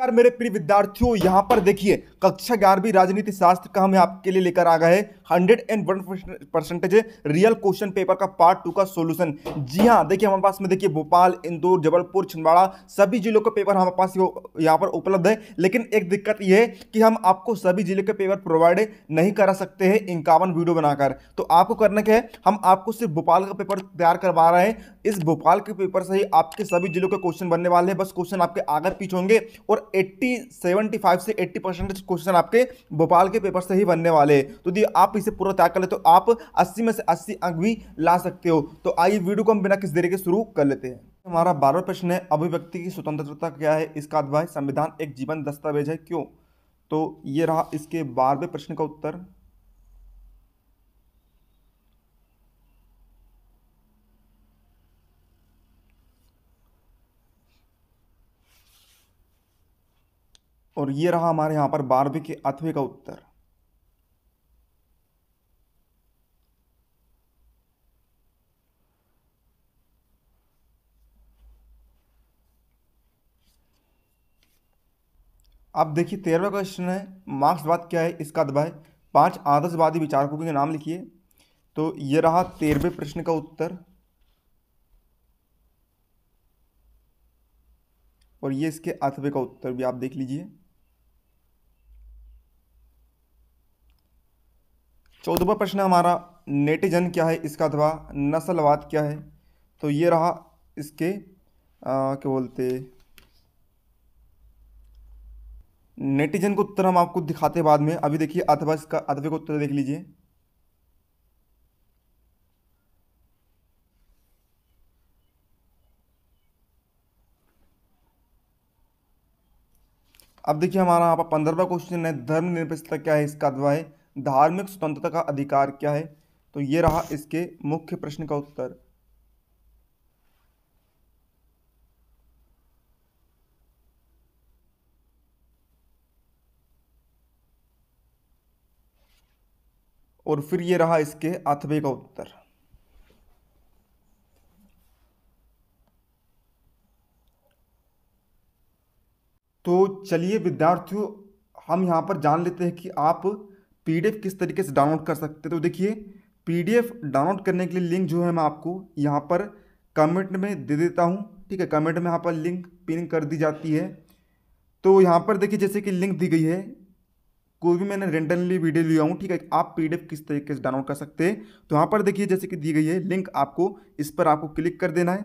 कर मेरे प्रिय विद्यार्थियों यहाँ पर देखिए कक्षा ग्यारहवीं राजनीति शास्त्र का हम आपके लिए लेकर आ गए है hundred and one percentage real question paper का पार्ट टू का सॉल्यूशन जी हाँ देखिए हमारे पास में देखिए भोपाल इंदौर जबलपुर छिंदवाड़ा सभी जिलों का पेपर हमारे पास यहाँ पर उपलब्ध है लेकिन एक दिक्कत यह है कि हम आपको सभी जिले के पेपर प्रोवाइड नहीं करा सकते हैं इक्यावन वीडियो बनाकर तो आपको करना क्या है हम आपको सिर्फ भोपाल का पेपर तैयार करवा रहे हैं इस भोपाल के पेपर से ही आपके सभी जिलों के क्वेश्चन बनने वाले हैं बस क्वेश्चन आपके आगे पीछे होंगे और एट्टी सेवेंटी फाइव से एट्टी परसेंटेज क्वेश्चन आपके भोपाल के पेपर से ही बनने वाले हैं तो यदि आप इसे पूरा तैयार कर ले तो आप अस्सी में से अस्सी अंक भी ला सकते हो तो आइए वीडियो को हम बिना किस देरी के शुरू कर लेते हैं हमारा बारहवा प्रश्न है अभिव्यक्ति की स्वतंत्रता क्या है इसका अध्यवाय संविधान एक जीवन दस्तावेज है क्यों तो ये रहा इसके बारहवें प्रश्न का उत्तर और ये रहा हमारे यहां पर बारहवीं के अथवे का उत्तर अब देखिए तेरहवा क्वेश्चन है मार्क्सवाद क्या है इसका दबाए पांच आदर्शवादी विचारकों के नाम लिखिए तो ये रहा तेरहवें प्रश्न का उत्तर और ये इसके अथवे का उत्तर भी आप देख लीजिए चौदहवा प्रश्न हमारा नेटिजन क्या है इसका अथवा नस्लवाद क्या है तो ये रहा इसके क्या बोलते नेटिजन को उत्तर हम आपको दिखाते बाद में अभी देखिए अथवा इसका अथवे को उत्तर देख लीजिए अब देखिए हमारा यहाँ पर पंद्रहवा क्वेश्चन है धर्म निरपेक्षता क्या है इसका अथवा है धार्मिक स्वतंत्रता का अधिकार क्या है तो ये रहा इसके मुख्य प्रश्न का उत्तर और फिर ये रहा इसके आठवें का उत्तर तो चलिए विद्यार्थियों हम यहां पर जान लेते हैं कि आप पीडीएफ किस तरीके से डाउनलोड कर सकते तो देखिए पीडीएफ डाउनलोड करने के लिए लिंक जो है मैं आपको यहाँ पर कमेंट में दे देता हूँ ठीक है कमेंट में यहाँ पर लिंक पिन कर दी जाती है तो यहाँ पर देखिए जैसे कि लिंक दी गई है कोई भी मैंने रेंडमली वीडियो लिया हूँ ठीक है आप पीडीएफ किस तरीके से डाउनलोड कर सकते हैं तो यहाँ पर देखिए जैसे कि दी गई है लिंक आपको इस पर आपको क्लिक कर देना है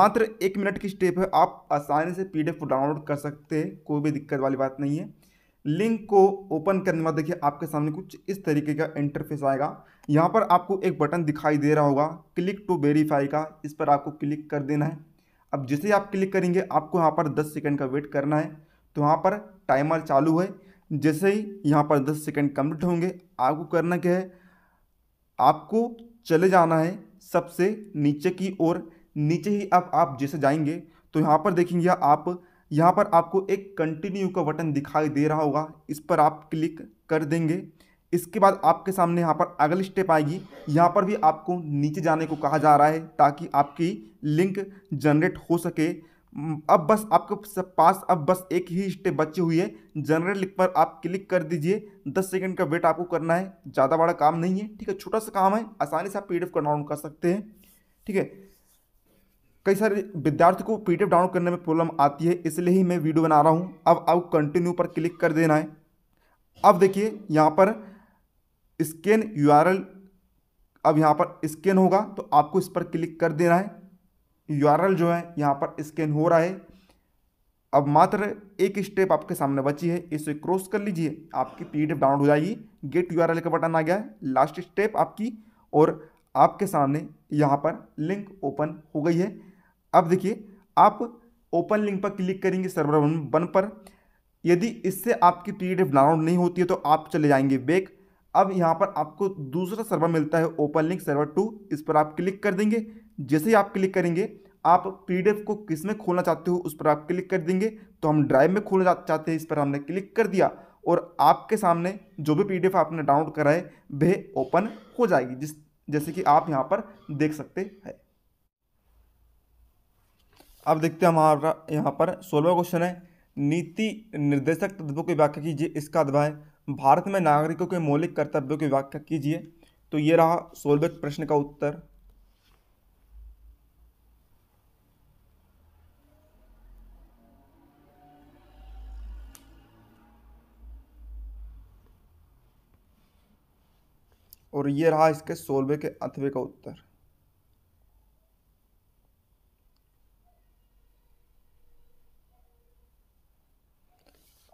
मात्र एक मिनट की स्टेप है आप आसानी से पीडीएफ को डाउनलोड कर सकते हैं कोई भी दिक्कत वाली बात नहीं है लिंक को ओपन करने बाद देखिए आपके सामने कुछ इस तरीके का इंटरफेस आएगा यहाँ पर आपको एक बटन दिखाई दे रहा होगा क्लिक टू वेरीफाई का इस पर आपको क्लिक कर देना है अब जैसे ही आप क्लिक करेंगे आपको यहाँ पर 10 सेकंड का वेट करना है तो यहाँ पर टाइमर चालू है जैसे ही यहाँ पर 10 सेकंड कम्प्लीट होंगे आपको करना क्या है आपको चले जाना है सबसे नीचे की ओर नीचे ही अब आप जैसे जाएंगे तो यहाँ पर देखेंगे आप यहाँ पर आपको एक कंटिन्यू का बटन दिखाई दे रहा होगा इस पर आप क्लिक कर देंगे इसके बाद आपके सामने यहाँ पर अगली स्टेप आएगी यहाँ पर भी आपको नीचे जाने को कहा जा रहा है ताकि आपकी लिंक जनरेट हो सके अब बस आपके पास अब बस एक ही स्टेप बची हुई है जनरेट लिंक पर आप क्लिक कर दीजिए दस सेकंड का वेट आपको करना है ज़्यादा बड़ा काम नहीं है ठीक है छोटा सा काम है आसानी से आप पी डी एफ का डाउनलोड कर सकते हैं ठीक है कई सारे विद्यार्थी को पी डाउनलोड करने में प्रॉब्लम आती है इसलिए ही मैं वीडियो बना रहा हूँ अब आप कंटिन्यू पर क्लिक कर देना है अब देखिए यहाँ पर स्कैन यू अब यहाँ पर स्कैन होगा तो आपको इस पर क्लिक कर देना है यू जो है यहाँ पर स्कैन हो रहा है अब मात्र एक स्टेप आपके सामने बची है इसे क्रॉस कर लीजिए आपकी पी डाउनलोड हो जाएगी गेट यू का बटन आ गया है लास्ट स्टेप आपकी और आपके सामने यहाँ पर लिंक ओपन हो गई है अब देखिए आप ओपन लिंक पर क्लिक करेंगे सर्वर वन पर यदि इससे आपकी पी डाउनलोड नहीं होती है तो आप चले जाएंगे बैक अब यहाँ पर आपको दूसरा सर्वर मिलता है ओपन लिंक सर्वर टू इस पर आप क्लिक कर देंगे जैसे ही आप क्लिक करेंगे आप पी को किस में खोलना चाहते हो उस पर आप क्लिक कर देंगे तो हम ड्राइव में खोलना चाहते हैं इस पर हमने क्लिक कर दिया और आपके सामने जो भी पी आपने डाउनलोड कराए वह ओपन हो जाएगी जिस जैसे कि आप यहाँ पर देख सकते हैं अब देखते हैं हमारा यहाँ पर सोलहवा क्वेश्चन है नीति निर्देशक तत्वों की व्याख्या कीजिए इसका अथवा है भारत में नागरिकों के मौलिक कर्तव्यों की व्याख्या कीजिए तो ये रहा सोलहवें प्रश्न का उत्तर और ये रहा इसके सोलवे के अथवे का उत्तर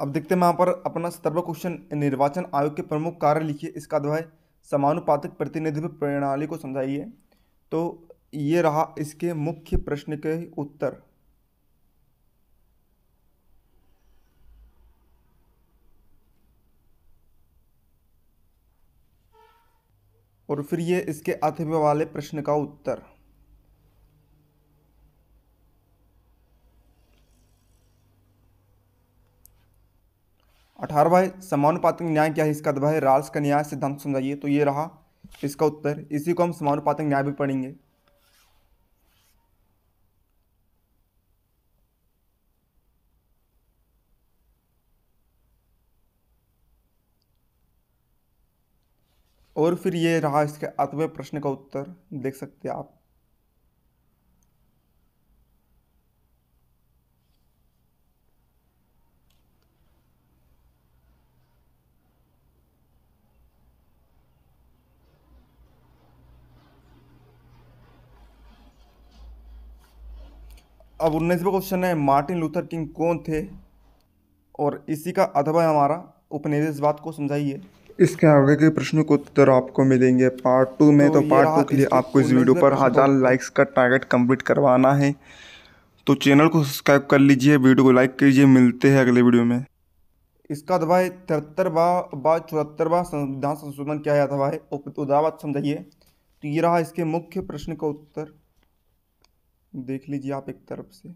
अब देखते हैं वहाँ पर अपना सत्रहवा क्वेश्चन निर्वाचन आयोग के प्रमुख कार्य लिखिए इसका जो है समानुपातिक प्रतिनिधित्व प्रणाली को समझाइए तो ये रहा इसके मुख्य प्रश्न के उत्तर और फिर ये इसके अथवा वाले प्रश्न का उत्तर अठारहवा है समानुपातिक न्याय क्या है इसका दबा तो है राल्स का न्याय सिद्धांत समझाइए तो ये रहा इसका उत्तर इसी को हम समानुपातिक न्याय भी पढ़ेंगे और फिर ये रहा इसके अतवे प्रश्न का उत्तर देख सकते हैं आप अब उन्नीसवा क्वेश्चन है मार्टिन लूथर किंग कौन थे और इसी का अथवा हमारा उपनिवेशवाद को समझाइए इसके आगे के प्रश्नों को उत्तर आपको मिलेंगे पार्ट टू में तो, तो पार्ट टू के लिए आपको इस वीडियो पर तो हज़ार लाइक्स का टारगेट कंप्लीट करवाना है तो चैनल को सब्सक्राइब कर लीजिए वीडियो को लाइक कीजिए मिलते हैं अगले वीडियो में इसका अथवा है तिहत्तरवा व चौहत्तरवा संविधान संशोधन क्या है अथवा है उदाहरण समझाइए तो ये रहा इसके मुख्य प्रश्न का उत्तर देख लीजिए आप एक तरफ से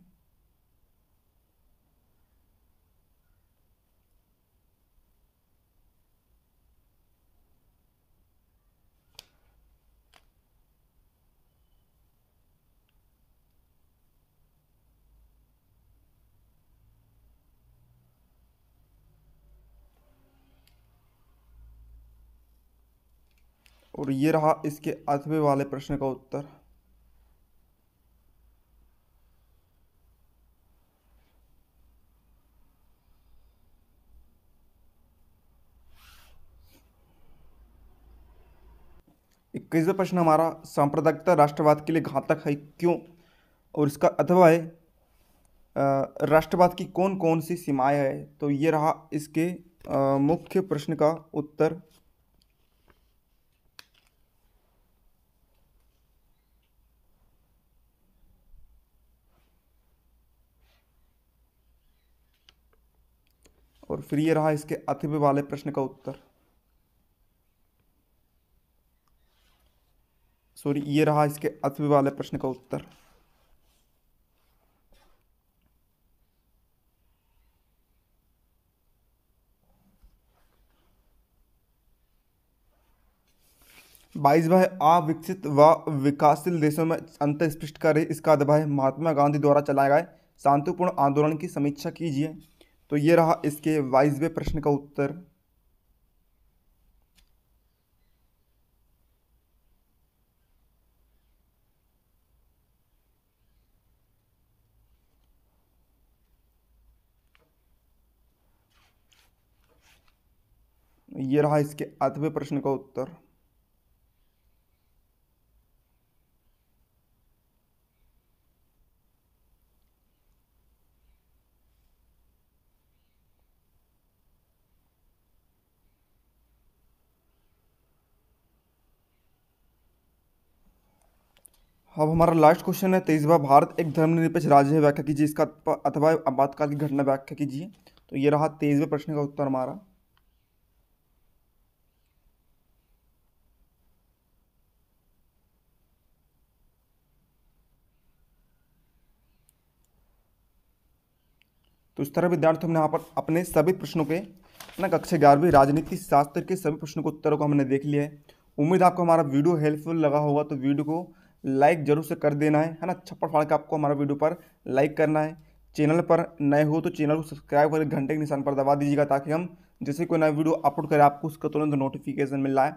और ये रहा इसके अथवे वाले प्रश्न का उत्तर इक्कीसवा प्रश्न हमारा सांप्रदायिकता राष्ट्रवाद के लिए घातक है क्यों और इसका अथवा है राष्ट्रवाद की कौन कौन सी सीमाएं है तो ये रहा इसके मुख्य प्रश्न का उत्तर और फिर ये रहा इसके अथिव वाले प्रश्न का उत्तर सॉरी ये रहा इसके अथवे वाले प्रश्न का उत्तर बाईस भाई अविकसित व विकासशील देशों में अंतर स्पष्ट करें इसका अध्याय महात्मा गांधी द्वारा चलाए गए शांतिपूर्ण आंदोलन की समीक्षा कीजिए तो ये रहा इसके बाईसवें प्रश्न का उत्तर ये रहा इसके आठवें प्रश्न का उत्तर अब हमारा लास्ट क्वेश्चन है तेईसवा तो भारत एक धर्मनिरपेक्ष राज्य है व्याख्या कीजिए इसका अथवा आपातकाल की घटना व्याख्या कीजिए तो ये रहा तेईसवें प्रश्न का उत्तर हमारा तो इस तरह विद्यार्थियों हमने यहाँ पर अपने सभी प्रश्नों के ना कक्षा ग्यारहवीं राजनीति शास्त्र के सभी प्रश्नों के उत्तरों को हमने देख लिया है उम्मीद आपको हमारा वीडियो हेल्पफुल लगा होगा तो वीडियो को लाइक जरूर से कर देना है है ना छप्पड़ फाड़ के आपको हमारा वीडियो पर लाइक करना है चैनल पर नए हो तो चैनल को सब्सक्राइब कर घंटे के निशान पर दबा दीजिएगा ताकि हम जैसे कोई नया वीडियो अपलोड करें आपको उसका तुरंत नोटिफिकेशन मिल रहा है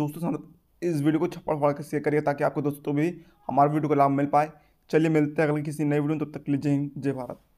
दोस्तों के इस वीडियो को छप्पड़ फाड़ कर शेयर करिए ताकि आपको दोस्तों भी हमारे वीडियो को लाभ मिल पाए चलिए मिलते हैं अगले किसी नए वीडियो में तब तक लीजिए जय भारत